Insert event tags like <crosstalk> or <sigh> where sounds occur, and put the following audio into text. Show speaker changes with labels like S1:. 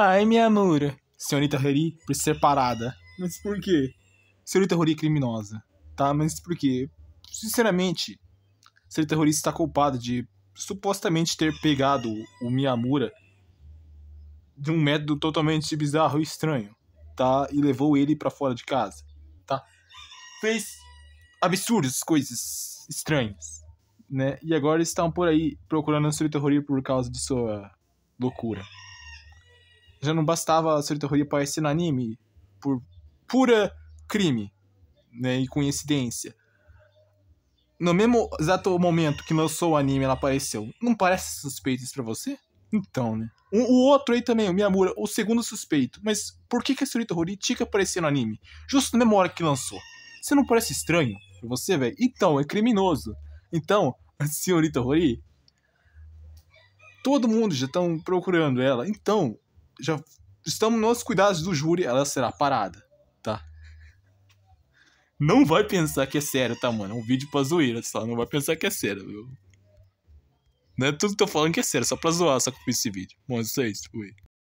S1: Ai, minha amor. Senhorita Rory por ser parada. Mas por quê? Senhorita Rory é criminosa, tá? Mas por quê? Sinceramente, Senhorita Rory está culpada de supostamente ter pegado o Miyamura de um método totalmente bizarro e estranho, tá? E levou ele para fora de casa, tá? Fez absurdas coisas estranhas, né? E agora estão por aí procurando a Senhorita Rory por causa de sua loucura. Já não bastava a Sorita aparecer no anime por pura crime né, e coincidência. No mesmo exato momento que lançou o anime, ela apareceu. Não parece suspeito isso pra você? Então, né? o outro aí também, o Miyamura, o segundo suspeito. Mas por que, que a Surita Hori tinha que aparecer no anime? Justo na mesma hora que lançou. Você não parece estranho pra você, velho? Então, é criminoso. Então, a <laughs> senhorita Hori. Todo mundo já estão procurando ela. Então, já estamos nos cuidados do júri, ela será parada, tá? Não vai pensar que é sério, tá, mano? É um vídeo pra zoeira só, não vai pensar que é sério, viu? Não é tudo que eu tô falando que é sério, só pra zoar, só que eu fiz esse vídeo. Bom, é isso é isso, tipo, fui.